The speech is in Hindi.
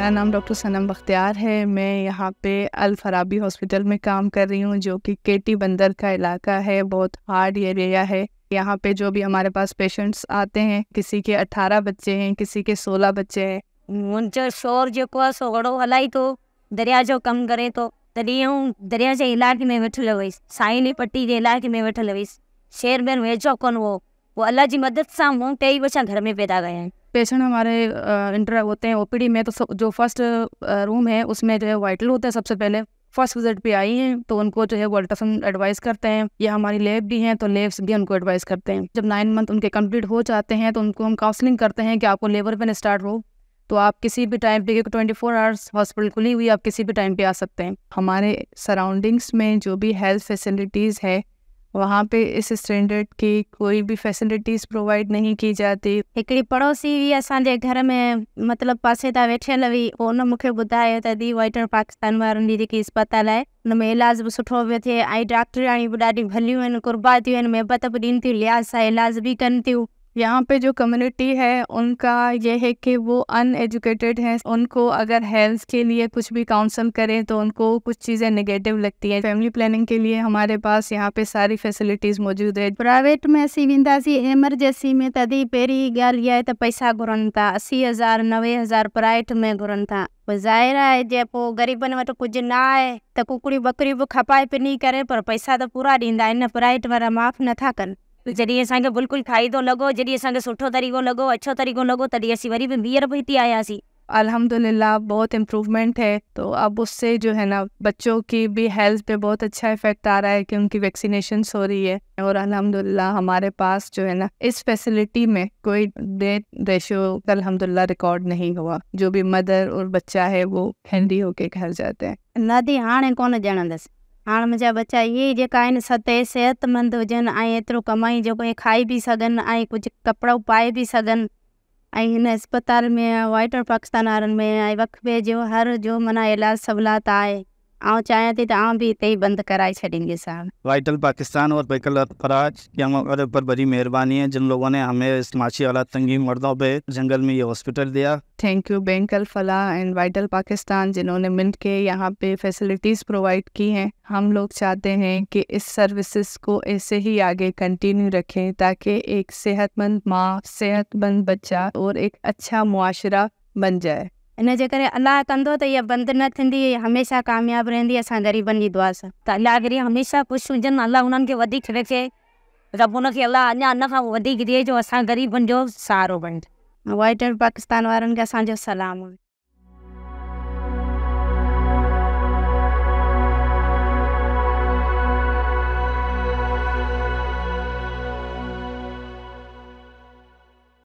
मेरा नाम डॉक्टर सनम बख्तियार है मैं यहाँ पे अलफराबी हॉस्पिटल में काम कर रही हूँ जो कि केटी बंदर का इलाका है बहुत हार्ड एरिया है यहाँ पे जो भी हमारे पास पेशेंट्स आते हैं किसी के 18 बच्चे हैं किसी के 16 बच्चे हैं मुझे शोर जो को सो घणो हलाए थो तो, दरिया जो कम करे तो तॾहिं दरिया जे इलाके में वेठल हुई साइनी पट्टी के इलाके में वेठल हुई शेर में वेझो कौन वो वो अल्लाह जी मदद से मूं टई बच्चा घर में पैदा गए हैं पेशेंट हमारे इंटर होते हैं ओपीडी में तो जो फर्स्ट रूम है उसमें जो है वाइटल होते हैं सबसे पहले फर्स्ट विजिट पे आई हैं तो उनको जो है वो अल्ट्रासाउंड एडवाइस करते हैं या हमारी लेब भी हैं तो लेब्स भी उनको एडवाइस करते हैं जब नाइन मंथ उनके कंप्लीट हो जाते हैं तो उनको हम काउंसलिंग करते हैं कि आपको लेबर पेन स्टार्ट हो तो आप किसी भी टाइम पे क्योंकि ट्वेंटी फोर आवर्स हॉस्पिटल खुली हुई आप किसी भी टाइम पे आ सकते हैं हमारे सराउंडिंग्स में जो भी हेल्थ फैसिलिटीज़ है वहाँ पे इस स्टैंडर्ड की कोई भी फैसिलिटीज़ प्रोवाइड नहीं की जाती एक पड़ोसी भी असांजे घर में मतलब पासे था वेठल हुई उन मुख्य ॿुधायो तो दी वाइटर पाकिस्तान वालों की जी अस्पताल है उनमें इलाज भी सुठो पे थे डॉक्टर भी बि भलियन कुर्बा थी मेहबत भी दीन थी लिहाज़ से इलाज भी कन थी यहाँ पे जो कम्युनिटी है उनका यह है कि वो अनएजुकेटेड हैं उनको अगर हेल्थ के लिए कुछ भी काउंसल करें तो उनको कुछ चीज़ें नेगेटिव लगती हैं फैमिली प्लानिंग के लिए हमारे पास यहाँ पे सारी फैसिलिटीज़ मौजूद है तो प्राइवेट में असीं वेंदासीं एमरजेंसी में तॾहिं पहिरीं ॻाल्हि इहा आहे त पैसा घुरनि था असी हज़ार नवे हज़ार प्राइवेट में घुरनि था ज़ाहिर आहे जे पोइ ग़रीबनि वटि कुझु न आहे त तो कुकड़ी बकरी बि खपाए पिनी करे पर पैसा त तो पूरा ॾींदा आहिनि प्राइवेट वारा माफ़ु नथा कनि जॾहिं बिल्कुल खाई फ़ाइदो लगो जॾहिं असांखे सुठो तरीक़ो लगो अच्छो तरीक़ो लगो तभी असीं वरी भी बीहर भी आया आयासीं अल्हम्दुलिल्लाह बहुत इम्प्रूवमेंट है तो अब उससे जो है ना बच्चों की भी हेल्थ पे बहुत अच्छा इफेक्ट आ रहा है कि उनकी वैक्सीनेशन हो रही है और अल्हम्दुलिल्लाह हमारे पास जो है ना इस फैसिलिटी में कोई डेथ रेशो अल्हम्दुलिल्लाह रिकॉर्ड नहीं हुआ जो भी मदर और बच्चा है वो हेल्दी होके घर जाते हैं नदी हाँ कोन ॼणंदसि हाँ मुझा बच्चा ये जेका आहिनि सते सिहतमंद हुजनि ऐं एतिरो कमाई जेको खाई भी सन कुछ कपड़ा कपिड़ो पाए बि सघनि ऐं अस्पताल में वाइट पाकिस्तान में वक़्फ़े जो हर जो मना इलाज सहूलत है आऊं चाहे थी तो आऊं भी इतने ही बंद कराई छड़ेंगे साहब वाइटल पाकिस्तान और बैकल फराज की हमारे ऊपर बड़ी मेहरबानी है जिन लोगों ने हमें इस माशी वाला तंगी मर्दों पे जंगल में ये हॉस्पिटल दिया थैंक यू बैंकल फला एंड वाइटल पाकिस्तान जिन्होंने मिल के यहाँ पे फैसिलिटीज़ प्रोवाइड की हैं हम लोग चाहते हैं कि इस सर्विसेज को ऐसे ही आगे कंटिन्यू रखें ताकि एक सेहतमंद माँ सेहतमंद बच्चा और एक अच्छा मुआशरा बन जाए इन जे करे अलाह कंदो त इहा बंदि न थींदी हमेशा कामयाब रहंदी अस गरीबन जी दुआ से त अल्लाह गिरी हमेशा खुश हुजनि अलाह हुननि खे रखे रब उन अल्लाह अञा अन खां जो अस गरीबन जो सहारो बणिजे वाइटर एंड पाकिस्तान के खे असांजो सलाम